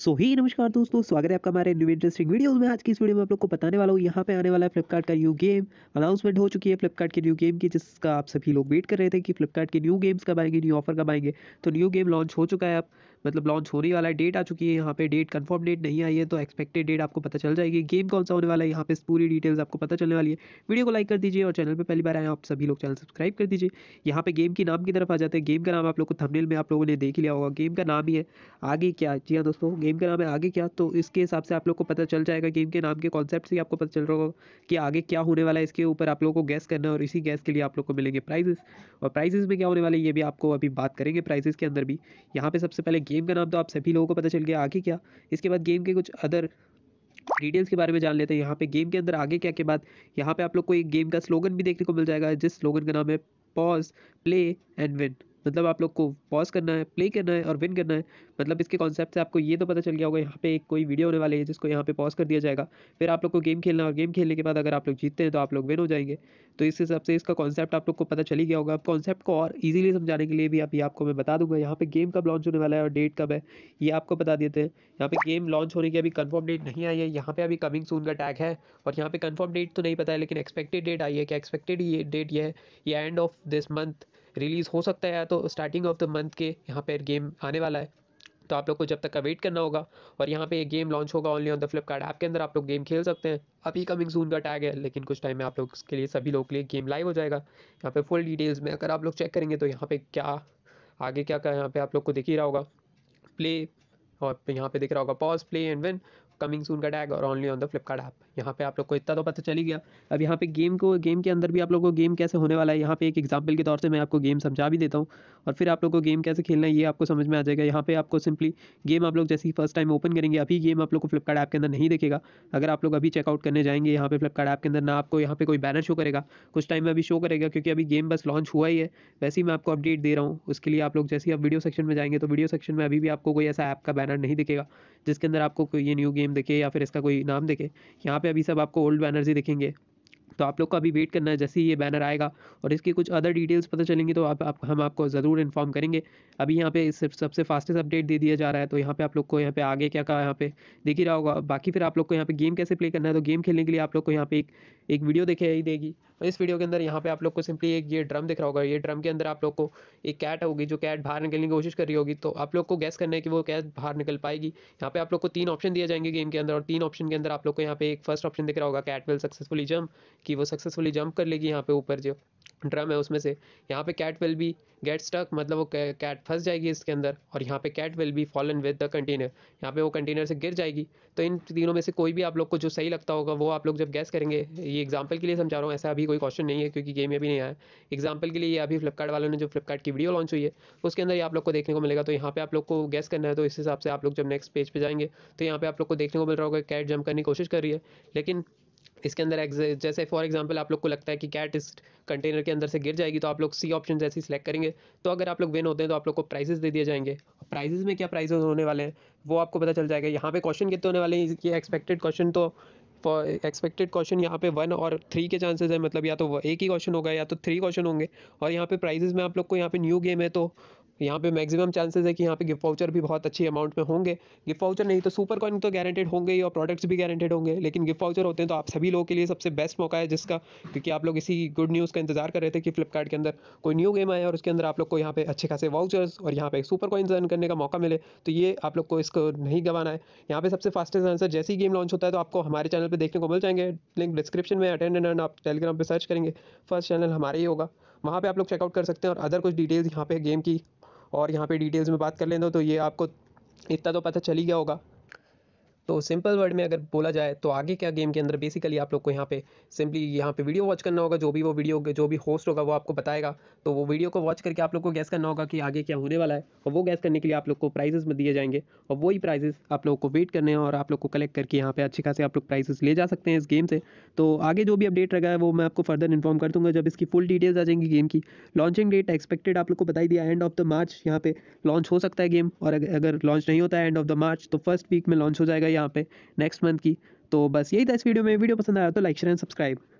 सो ही नमस्कार दोस्तों स्वागत है आपका हमारे न्यू इंटरेस्टिंग वीडियोस में आज की इस वीडियो में आप लोग को बताने वाला हूँ यहाँ पे आने वाला है फ्लिपकार्ट का न्यू गेम अनाउंसमेंट हो चुकी है फ्लिपकार्ट के न्यू गेम की जिसका आप सभी लोग वेट कर रहे थे कि फ्लिपकार्ट के न्यू गेम्स कब आएंगे न्यू ऑफर कब आएंगे तो न्यू गेम लॉन्च हो चुका है आप मतलब लॉन्च होने वाला है डेट आ चुकी है यहाँ पे डेट कंफर्म डेट नहीं आई है तो एक्सपेक्टेड डेट आपको पता चल जाएगी गेम कौन सा होने वाला है यहाँ पे पूरी डिटेल्स आपको पता चलने वाली है वीडियो को लाइक कर दीजिए और चैनल पर पहली बार आए आप सभी लोग चैनल सब्सक्राइब कर दीजिए यहाँ पे गेम के नाम की तरफ आ जाते हैं गेम का नाम आप लोग को थमनेल में आप लोगों ने देख लिया होगा गेम का नाम ही है आगे क्या जी हाँ दोस्तों गेम का नाम है आगे क्या तो इसके हिसाब से आप लोग को पता चल जाएगा गेम के नाम के कॉन्सेप्ट से आपको पता चल रहा होगा कि आगे क्या होने वाला है इसके ऊपर आप लोग को गैस करना है और इसी गैस के लिए आप लोग को मिलेंगे प्राइजेस और प्राइजेस में क्या होने वाले ये भी आपको अभी बात करेंगे प्राइजेस के अंदर भी यहाँ पे सबसे पहले गेम का नाम तो आप सभी लोगों को पता चल गया आगे क्या इसके बाद गेम के कुछ अदर डिटेल्स के बारे में जान लेते हैं यहाँ पे गेम के अंदर आगे क्या के बाद यहाँ पे आप लोग को एक गेम का स्लोगन भी देखने को मिल जाएगा जिस स्लोगन का नाम है पॉज प्ले एंड विन मतलब आप लोग को पॉज करना है प्ले करना है और विन करना है मतलब इसके कॉन्सेप्ट से आपको ये तो पता चल गया होगा यहाँ पे एक कोई वीडियो होने वाली है जिसको यहाँ पे पॉज कर दिया जाएगा फिर आप लोग को गेम खेलना और गेम खेलने के बाद अगर आप लोग जीतते हैं तो आप लोग विन हो जाएंगे तो इस हिसाब से इसका कॉन्सेप्ट आप लोग को पता चली गया होगा अब कॉन्सेप्ट को और ईजिली समझाने के लिए भी अभी आपको मैं बता दूंगा यहाँ पर गेम कब लॉन्च होने वाला है और डेट कब है ये आपको बता देते हैं यहाँ पर गेम लॉन्च होने की अभी कन्फर्म डेट नहीं आई है यहाँ पर अभी कमिंग सून का टैग है और यहाँ पर कन्फर्म डेट तो नहीं पता है लेकिन एक्सपेक्टेड डेट आई है कि एक्सपेक्टेड ये डेट ये है ये end of this month release हो सकता है या तो स्टार्टिंग ऑफ द मंथ के यहाँ पर गेम आने वाला है तो आप लोग को जब तक का वेट करना होगा और यहाँ पे ये गेम लॉन्च होगा only on the Flipkart app के अंदर आप लोग गेम खेल सकते हैं अभी कमिंग जून का टैग है लेकिन कुछ टाइम में आप लोग के लिए सभी लोग के लिए गेम लाइव हो जाएगा यहाँ पे फुल डिटेल्स में अगर आप लोग चेक करेंगे तो यहाँ पे क्या आगे क्या क्या यहाँ पे आप लोग को दिख ही रहा होगा प्ले और यहाँ पे दिख रहा होगा pause play and when coming soon का टैग और only on the Flipkart app यहाँ पे आप लोग को इतना तो पता चली गया अब यहाँ पे गेम को गेम के अंदर भी आप लोग को गेम कैसे होने वाला है यहाँ पे एक एग्जाम्पल के तौर से मैं आपको गेम समझा भी देता हूँ और फिर आप लोग को गेम कैसे खेलना है ये आपको समझ में आ जाएगा यहाँ पे आपको सिंपली गेम आप लोग जैसे ही फर्स्ट टाइम ओपन करेंगे अभी गेम आप लोग को फ्लिपकार्ट ऐप के अंदर नहीं देखेगा अगर आप लोग अभी चेकआउट करने जाएंगे यहाँ पे फ्लिपकार्ट ऐप के अंदर ना आपको यहाँ पे कोई बैनर शो करेगा कुछ टाइम में अभी शो करेगा क्योंकि अभी गेम बस लॉन्च हुआ ही है वैसे ही मैं आपको अपडेट दे रहा हूँ उसके लिए आप लोग जैसे ही आप वीडियो सेक्शन में जाएंगे तो वीडियो सेक्शन में अभी भी आपको कोई ऐसा ऐप का बैनर नहीं दिखेगा जिसके अंदर आपको ये न्यू गेम नेम देखे या फिर इसका कोई नाम देखे यहाँ पे अभी सब आपको ओल्ड बैनर्स ही दिखेंगे तो आप लोग को अभी वेट करना है जैसे ही ये बैनर आएगा और इसकी कुछ अदर डिटेल्स पता चलेंगी तो आप, आप हम आपको ज़रूर इन्फॉर्म करेंगे अभी यहाँ पे सिर्फ सबसे फास्टेस्ट अपडेट दे दिया जा रहा है तो यहाँ पे आप लोग को यहाँ पे आगे क्या कहा यहाँ पे दिख ही रहा होगा बाकी फिर आप लोग को यहाँ पे गेम कैसे प्ले करना है तो गेम खेलने के लिए आप लोग को यहाँ पे एक एक वीडियो देखे ही देगी और तो इस वीडियो के अंदर यहाँ पे आप लोग को सिंपली एक ये ड्रम दिख रहा होगा ये ड्रम के अंदर आप लोग को एक कैट होगी जो कैट बाहर निकलने की कोशिश कर रही होगी तो आप लोग को गैस करना है कि वो कैट बाहर निकल पाएगी यहाँ पे आप लोग को तीन ऑप्शन दिए जाएंगे गेम के अंदर और तीन ऑप्शन के अंदर आप लोग को यहाँ पे एक फर्स्ट ऑप्शन दिख रहा होगा कैट विल सक्सेसफुली जंप कि वो सक्सेसफुली जंप कर लेगी यहाँ पे ऊपर जो ड्रम है उसमें से यहाँ पे cat will be get stuck मतलब वो कैट फंस जाएगी इसके अंदर और यहाँ पे cat will be fallen with the container यहाँ पे वो कंटेनर से गिर जाएगी तो इन तीनों में से कोई भी आप लोग को जो सही लगता होगा वो आप लोग जब गैस करेंगे ये एग्जाम्पल के लिए समझा रहा हूँ ऐसा अभी कोई क्वेश्चन नहीं है क्योंकि गेम अभी नहीं आया एग्जाम्पल के लिए अभी फ्लिपकार्ट वालों ने जो फ्लिपकार्ट की वीडियो लॉन्च हुई है उसके अंदर ये आप लोग को देखने को मिलेगा तो यहाँ पे आप लोग को गैस करना है तो इस हिसाब से आप लोग जब नेक्स्ट पेज पर जाएंगे तो यहाँ पे आप लोग को देखने को मिल रहा होगा कैट जम करने की कोशिश कर रही है लेकिन इसके अंदर जैसे फॉर एग्जांपल आप लोग को लगता है कि कैट इस कंटेनर के अंदर से गिर जाएगी तो आप लोग सी ऑप्शन जैसे सिलेक्ट करेंगे तो अगर आप लोग विन होते हैं तो आप लोग को प्राइजेस दे दिए जाएंगे प्राइजेस में क्या प्राइजेस होने वाले हैं वो आपको पता चल जाएगा यहाँ पे क्वेश्चन कितने होने वाले हैं ये एक्सपेक्टेड क्वेश्चन तो फॉर एक्सपेक्टेड क्वेश्चन यहाँ पे वन और थ्री के चांसेस है मतलब या तो एक ही क्वेश्चन होगा या तो थ्री क्वेश्चन होंगे और यहाँ पे प्राइजेस में आप लोग को यहाँ पे न्यू गेम है तो यहाँ पे मैक्सिमम चांसेस है कि यहाँ पे गिफ्ट वाउचर भी बहुत अच्छी अमाउंट में होंगे गिफ्ट वाउचर नहीं तो सुपर कॉइन तो गारंटेड होंगे ही और प्रोडक्ट्स भी गारंटेड होंगे लेकिन गिफ्ट वाउचर होते हैं तो आप सभी लोगों के लिए सबसे बेस्ट मौका है जिसका क्योंकि आप लोग इसी गुड न्यूज़ का इंतजार कर रहे थे कि फ्लिपकार्ट के अंदर कोई न्यू गेम आए और उसके अंदर आप लोग को यहाँ पे अच्छे खासे वाउचर्स और यहाँ पे सुपर कॉइन अर्न करने का मौका मिले तो ये आप लोग को इसको नहीं गंवाना है यहाँ पे सबसे फास्टेस्ट आंसर जैसे ही गेम लॉन्च होता है तो आपको हमारे चैनल पर देखने को मिल जाएंगे लिंक डिस्क्रिप्शन में अटेंड एंड आप टेलीग्राम पर सर्च करेंगे फर्स्ट चैनल हमारा ही होगा वहाँ पर आप लोग चेकआउट कर सकते हैं और अदर कुछ डिटेल्स यहाँ पे गेम की और यहाँ पे डिटेल्स में बात कर लें तो, तो ये आपको इतना तो पता चल ही गया होगा तो सिंपल वर्ड में अगर बोला जाए तो आगे क्या गेम के अंदर बेसिकली आप लोग को यहाँ पे सिंपली यहाँ पे वीडियो वॉच करना होगा जो भी वो वीडियो जो भी होस्ट होगा वो आपको बताएगा तो वो वीडियो को वॉच करके आप लोग को गैस करना होगा कि आगे क्या होने वाला है और वो गैस करने के लिए आप लोग को प्राइजेस में दिए जाएंगे और वही प्राइजेस आप लोग को वेट करने हैं और आप लोग को कलेक्ट करके यहाँ पे अच्छे खासे आप लोग प्राइजेस ले जा सकते हैं इस गेम से तो आगे जो भी अपडेट रहेगा वो मैं आपको फर्दर इन्फॉर्म कर दूँगा जब इसकी फुल डिटेल्स आ जाएंगी गेम की लॉन्चिंग डेट एक्सपेक्टेड आप लोग को बताई दिया एंड ऑफ द मार्च यहाँ पे लॉन्च हो सकता है गेम और अगर लॉन्च नहीं होता है एंड ऑफ द मार्च तो फर्स्ट वीक में लॉन्च हो जाएगा यहाँ पे नेक्स्ट मंथ की तो बस यही था इस वीडियो में वीडियो पसंद आया तो लाइक शेयर एंड सब्सक्राइब